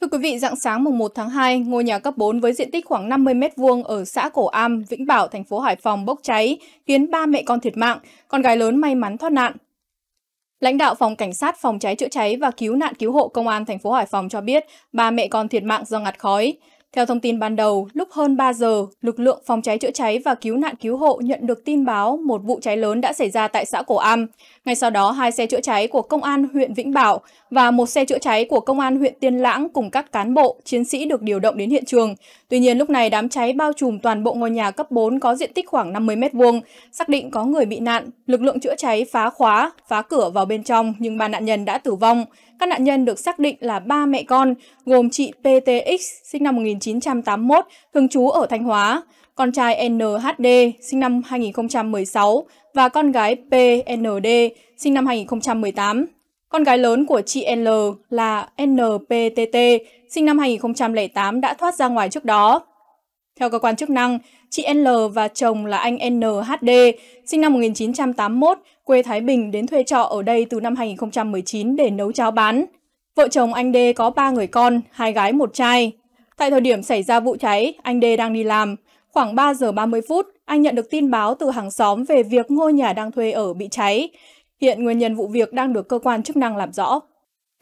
Thưa quý vị, dạng sáng mùng 1 tháng 2, ngôi nhà cấp 4 với diện tích khoảng 50 m2 ở xã Cổ Am, Vĩnh Bảo, thành phố Hải Phòng bốc cháy, khiến ba mẹ con thiệt mạng, con gái lớn may mắn thoát nạn. Lãnh đạo phòng cảnh sát phòng cháy chữa cháy và cứu nạn cứu hộ công an thành phố Hải Phòng cho biết ba mẹ con thiệt mạng do ngạt khói. Theo thông tin ban đầu, lúc hơn 3 giờ, lực lượng phòng cháy chữa cháy và cứu nạn cứu hộ nhận được tin báo một vụ cháy lớn đã xảy ra tại xã Cổ Am. Ngay sau đó, hai xe chữa cháy của Công an huyện Vĩnh Bảo và một xe chữa cháy của Công an huyện Tiên Lãng cùng các cán bộ, chiến sĩ được điều động đến hiện trường. Tuy nhiên, lúc này đám cháy bao trùm toàn bộ ngôi nhà cấp 4 có diện tích khoảng 50 m2. Xác định có người bị nạn, lực lượng chữa cháy phá khóa, phá cửa vào bên trong nhưng ba nạn nhân đã tử vong. Các nạn nhân được xác định là ba mẹ con, gồm chị PTX sinh năm 1981, thường trú ở Thanh Hóa, con trai NHD sinh năm 2016, và con gái PND sinh năm 2018. Con gái lớn của chị L là NPTT sinh năm 2008 đã thoát ra ngoài trước đó. Theo cơ quan chức năng, chị L và chồng là anh NHD sinh năm 1981 quê Thái Bình đến thuê trọ ở đây từ năm 2019 để nấu cháo bán. Vợ chồng anh D có 3 người con, hai gái một trai. Tại thời điểm xảy ra vụ cháy, anh D đang đi làm. Khoảng 3 giờ 30 phút, anh nhận được tin báo từ hàng xóm về việc ngôi nhà đang thuê ở bị cháy. Hiện nguyên nhân vụ việc đang được cơ quan chức năng làm rõ.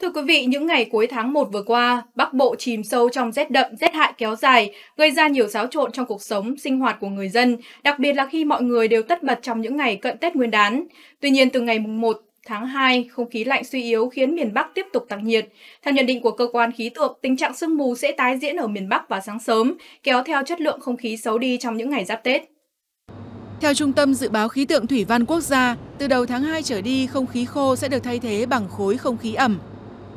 Thưa quý vị, những ngày cuối tháng 1 vừa qua, Bắc Bộ chìm sâu trong rét đậm, rét hại kéo dài, gây ra nhiều xáo trộn trong cuộc sống, sinh hoạt của người dân, đặc biệt là khi mọi người đều tất bật trong những ngày cận Tết Nguyên đán. Tuy nhiên, từ ngày 1 tháng 2, không khí lạnh suy yếu khiến miền Bắc tiếp tục tăng nhiệt. Theo nhận định của cơ quan khí tượng, tình trạng sương mù sẽ tái diễn ở miền Bắc vào sáng sớm, kéo theo chất lượng không khí xấu đi trong những ngày giáp Tết. Theo Trung tâm Dự báo Khí tượng Thủy văn Quốc gia, từ đầu tháng 2 trở đi, không khí khô sẽ được thay thế bằng khối không khí ẩm.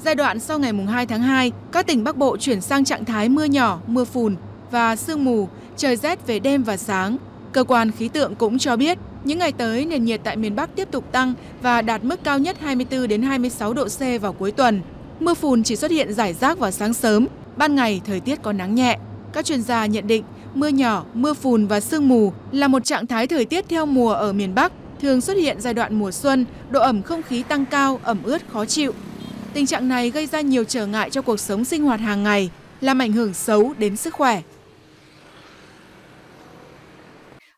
Giai đoạn sau ngày 2 tháng 2, các tỉnh Bắc Bộ chuyển sang trạng thái mưa nhỏ, mưa phùn và sương mù, trời rét về đêm và sáng. Cơ quan khí tượng cũng cho biết, những ngày tới nền nhiệt tại miền Bắc tiếp tục tăng và đạt mức cao nhất 24 đến 26 độ C vào cuối tuần. Mưa phùn chỉ xuất hiện rải rác vào sáng sớm, ban ngày thời tiết có nắng nhẹ. Các chuyên gia nhận định mưa nhỏ, mưa phùn và sương mù là một trạng thái thời tiết theo mùa ở miền Bắc, thường xuất hiện giai đoạn mùa xuân, độ ẩm không khí tăng cao, ẩm ướt khó chịu. Tình trạng này gây ra nhiều trở ngại cho cuộc sống sinh hoạt hàng ngày, làm ảnh hưởng xấu đến sức khỏe.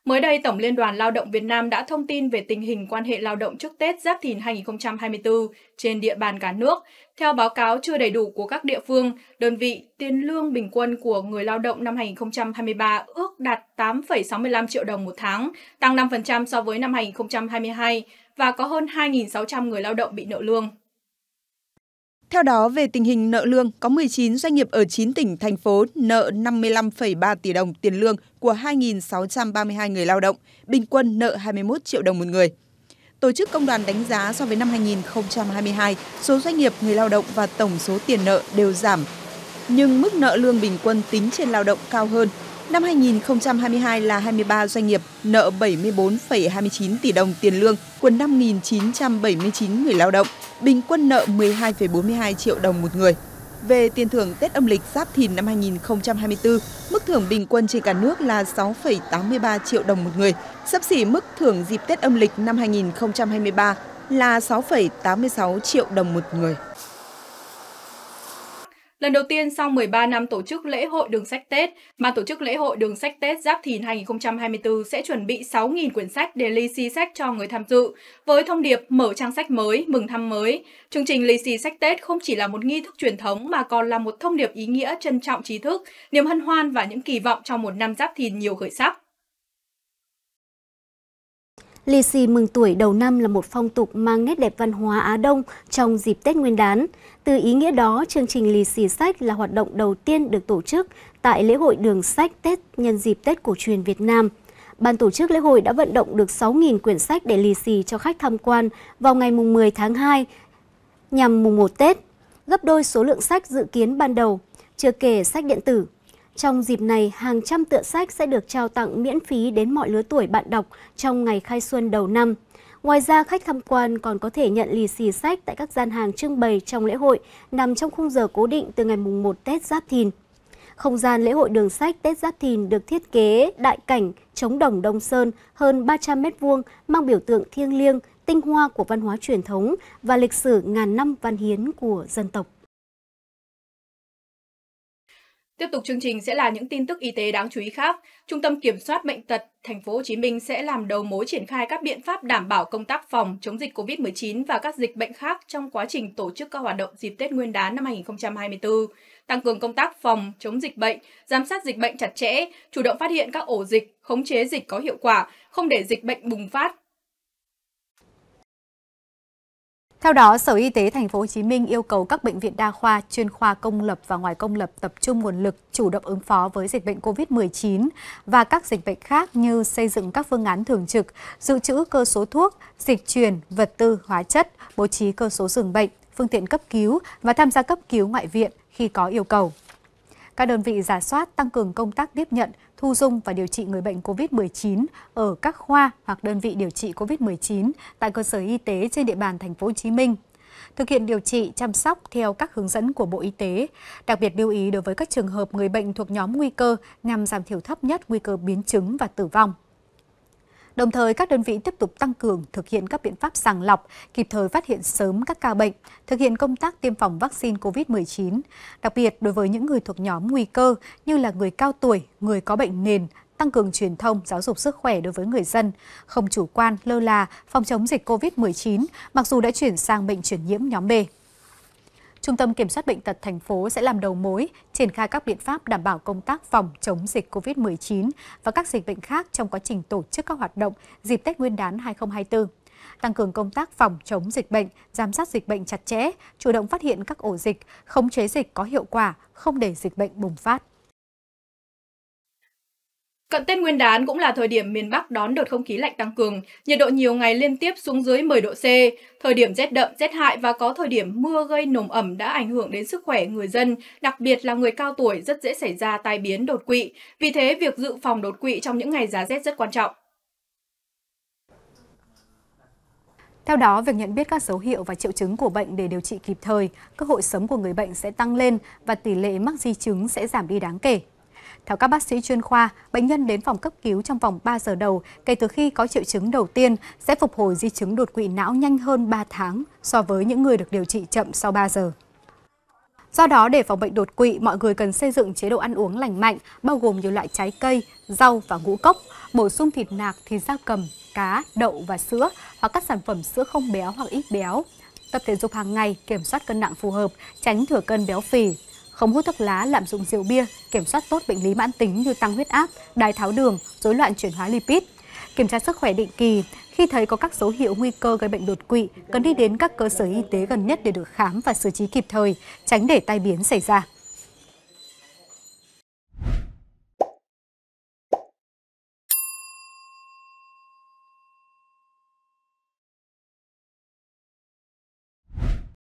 Mới đây, Tổng Liên đoàn Lao động Việt Nam đã thông tin về tình hình quan hệ lao động trước Tết Giáp Thìn 2024 trên địa bàn cả nước. Theo báo cáo chưa đầy đủ của các địa phương, đơn vị, tiền lương bình quân của người lao động năm 2023 ước đạt 8,65 triệu đồng một tháng, tăng 5% so với năm 2022 và có hơn 2.600 người lao động bị nợ lương. Theo đó, về tình hình nợ lương, có 19 doanh nghiệp ở 9 tỉnh, thành phố nợ 55,3 tỷ đồng tiền lương của 2.632 người lao động, bình quân nợ 21 triệu đồng một người. Tổ chức Công đoàn đánh giá so với năm 2022, số doanh nghiệp, người lao động và tổng số tiền nợ đều giảm, nhưng mức nợ lương bình quân tính trên lao động cao hơn Năm 2022 là 23 doanh nghiệp nợ 74,29 tỷ đồng tiền lương của 5.979 người lao động, bình quân nợ 12,42 triệu đồng một người. Về tiền thưởng Tết âm lịch Giáp Thìn năm 2024, mức thưởng bình quân trên cả nước là 6,83 triệu đồng một người, sắp xỉ mức thưởng dịp Tết âm lịch năm 2023 là 6,86 triệu đồng một người. Lần đầu tiên sau 13 năm tổ chức lễ hội đường sách Tết, mà tổ chức lễ hội đường sách Tết Giáp Thìn 2024 sẽ chuẩn bị 6.000 quyển sách để lì xì sách cho người tham dự, với thông điệp mở trang sách mới, mừng thăm mới. Chương trình lì xì sách Tết không chỉ là một nghi thức truyền thống mà còn là một thông điệp ý nghĩa trân trọng trí thức, niềm hân hoan và những kỳ vọng trong một năm Giáp Thìn nhiều khởi sắc. Lì xì mừng tuổi đầu năm là một phong tục mang nét đẹp văn hóa Á Đông trong dịp Tết Nguyên đán. Từ ý nghĩa đó, chương trình lì xì sách là hoạt động đầu tiên được tổ chức tại lễ hội đường sách Tết nhân dịp Tết cổ truyền Việt Nam. Ban tổ chức lễ hội đã vận động được 6.000 quyển sách để lì xì cho khách tham quan vào ngày mùng 10 tháng 2 nhằm mùng 1 Tết, gấp đôi số lượng sách dự kiến ban đầu. Chưa kể sách điện tử, trong dịp này, hàng trăm tựa sách sẽ được trao tặng miễn phí đến mọi lứa tuổi bạn đọc trong ngày khai xuân đầu năm. Ngoài ra, khách tham quan còn có thể nhận lì xì sách tại các gian hàng trưng bày trong lễ hội nằm trong khung giờ cố định từ ngày mùng 1 Tết Giáp Thìn. Không gian lễ hội đường sách Tết Giáp Thìn được thiết kế đại cảnh chống đồng Đông Sơn hơn 300 m vuông mang biểu tượng thiêng liêng, tinh hoa của văn hóa truyền thống và lịch sử ngàn năm văn hiến của dân tộc. Tiếp tục chương trình sẽ là những tin tức y tế đáng chú ý khác. Trung tâm Kiểm soát Bệnh tật Thành phố Hồ Chí Minh sẽ làm đầu mối triển khai các biện pháp đảm bảo công tác phòng chống dịch COVID-19 và các dịch bệnh khác trong quá trình tổ chức các hoạt động dịp Tết Nguyên đán năm 2024, tăng cường công tác phòng chống dịch bệnh, giám sát dịch bệnh chặt chẽ, chủ động phát hiện các ổ dịch, khống chế dịch có hiệu quả, không để dịch bệnh bùng phát, Theo đó, Sở Y tế thành phố Hồ Chí Minh yêu cầu các bệnh viện đa khoa, chuyên khoa công lập và ngoài công lập tập trung nguồn lực chủ động ứng phó với dịch bệnh COVID-19 và các dịch bệnh khác như xây dựng các phương án thường trực, dự trữ cơ số thuốc, dịch truyền, vật tư, hóa chất, bố trí cơ số giường bệnh, phương tiện cấp cứu và tham gia cấp cứu ngoại viện khi có yêu cầu. Các đơn vị giả soát tăng cường công tác tiếp nhận, thu dung và điều trị người bệnh COVID-19 ở các khoa hoặc đơn vị điều trị COVID-19 tại cơ sở y tế trên địa bàn thành phố Hồ Chí Minh thực hiện điều trị chăm sóc theo các hướng dẫn của Bộ Y tế, đặc biệt lưu ý đối với các trường hợp người bệnh thuộc nhóm nguy cơ nhằm giảm thiểu thấp nhất nguy cơ biến chứng và tử vong. Đồng thời, các đơn vị tiếp tục tăng cường thực hiện các biện pháp sàng lọc, kịp thời phát hiện sớm các ca bệnh, thực hiện công tác tiêm phòng vaccine COVID-19. Đặc biệt, đối với những người thuộc nhóm nguy cơ như là người cao tuổi, người có bệnh nền, tăng cường truyền thông, giáo dục sức khỏe đối với người dân, không chủ quan, lơ là, phòng chống dịch COVID-19, mặc dù đã chuyển sang bệnh truyền nhiễm nhóm B. Trung tâm Kiểm soát Bệnh tật thành phố sẽ làm đầu mối, triển khai các biện pháp đảm bảo công tác phòng chống dịch COVID-19 và các dịch bệnh khác trong quá trình tổ chức các hoạt động dịp Tết Nguyên đán 2024 tăng cường công tác phòng chống dịch bệnh, giám sát dịch bệnh chặt chẽ, chủ động phát hiện các ổ dịch, khống chế dịch có hiệu quả, không để dịch bệnh bùng phát. Cận Tết Nguyên đán cũng là thời điểm miền Bắc đón đợt không khí lạnh tăng cường, nhiệt độ nhiều ngày liên tiếp xuống dưới 10 độ C. Thời điểm rét đậm, rét hại và có thời điểm mưa gây nồm ẩm đã ảnh hưởng đến sức khỏe người dân, đặc biệt là người cao tuổi rất dễ xảy ra tai biến đột quỵ. Vì thế, việc dự phòng đột quỵ trong những ngày giá rét rất quan trọng. Theo đó, việc nhận biết các dấu hiệu và triệu chứng của bệnh để điều trị kịp thời, cơ hội sống của người bệnh sẽ tăng lên và tỷ lệ mắc di chứng sẽ giảm đi đáng kể. Theo các bác sĩ chuyên khoa, bệnh nhân đến phòng cấp cứu trong vòng 3 giờ đầu kể từ khi có triệu chứng đầu tiên sẽ phục hồi di chứng đột quỵ não nhanh hơn 3 tháng so với những người được điều trị chậm sau 3 giờ. Do đó, để phòng bệnh đột quỵ, mọi người cần xây dựng chế độ ăn uống lành mạnh, bao gồm nhiều loại trái cây, rau và ngũ cốc, bổ sung thịt nạc, thịt da cầm, cá, đậu và sữa hoặc các sản phẩm sữa không béo hoặc ít béo. Tập thể dục hàng ngày, kiểm soát cân nặng phù hợp, tránh thừa cân béo phì, không hút thuốc lá, lạm dụng rượu bia, kiểm soát tốt bệnh lý mãn tính như tăng huyết áp, đái tháo đường, rối loạn chuyển hóa lipid. Kiểm tra sức khỏe định kỳ, khi thấy có các dấu hiệu nguy cơ gây bệnh đột quỵ, cần đi đến các cơ sở y tế gần nhất để được khám và xử trí kịp thời, tránh để tai biến xảy ra.